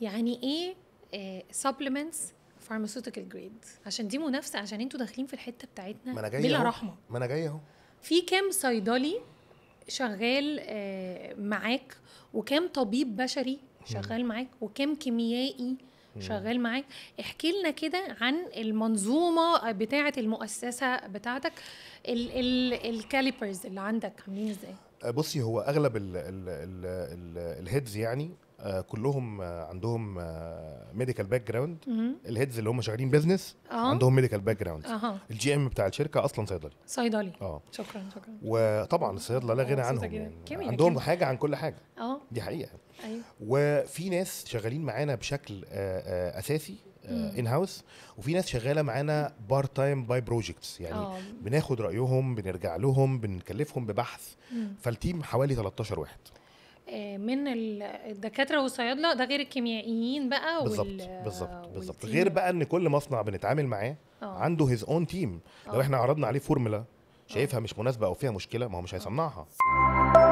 يعني ايه سبلمنتس فارماسيوتيكال جريد عشان دي منافسه عشان انتوا داخلين في الحته بتاعتنا ما انا جاي بلا رحمه ما انا جاي اهو في كام صيدلي شغال آه، معاك وكام طبيب بشري شغال معاك وكام كيميائي شغال معاك احكي لنا كده عن المنظومه بتاعه المؤسسه بتاعتك الكاليبرز اللي عندك عاملين ازاي بصي هو اغلب الهيدز يعني آه، كلهم آه، عندهم ميديكال باك جراوند الهيدز اللي هم شغالين بيزنس آه. عندهم ميديكال باك جراوند الجي ام بتاع الشركه اصلا صيدلي صيدلي اه شكرا شكرا وطبعا الصيدله لا غنى عنهم يعني عندهم كمية. حاجه عن كل حاجه اه دي حقيقه أيوه. وفي ناس شغالين معانا بشكل آه، اساسي ان آه، هاوس وفي ناس شغاله معانا بار تايم باي بروجكتس يعني أوه. بناخد رايهم بنرجع لهم بنكلفهم ببحث مم. فالتيم حوالي 13 واحد آه، من الدكاتره والصيادله ده غير الكيميائيين بقى بالظبط بالظبط بالظبط غير بقى ان كل مصنع بنتعامل معاه أوه. عنده هيز اون تيم لو آه. احنا عرضنا عليه فورمولا شايفها مش مناسبه او فيها مشكله ما هو مش هيصنعها أوه.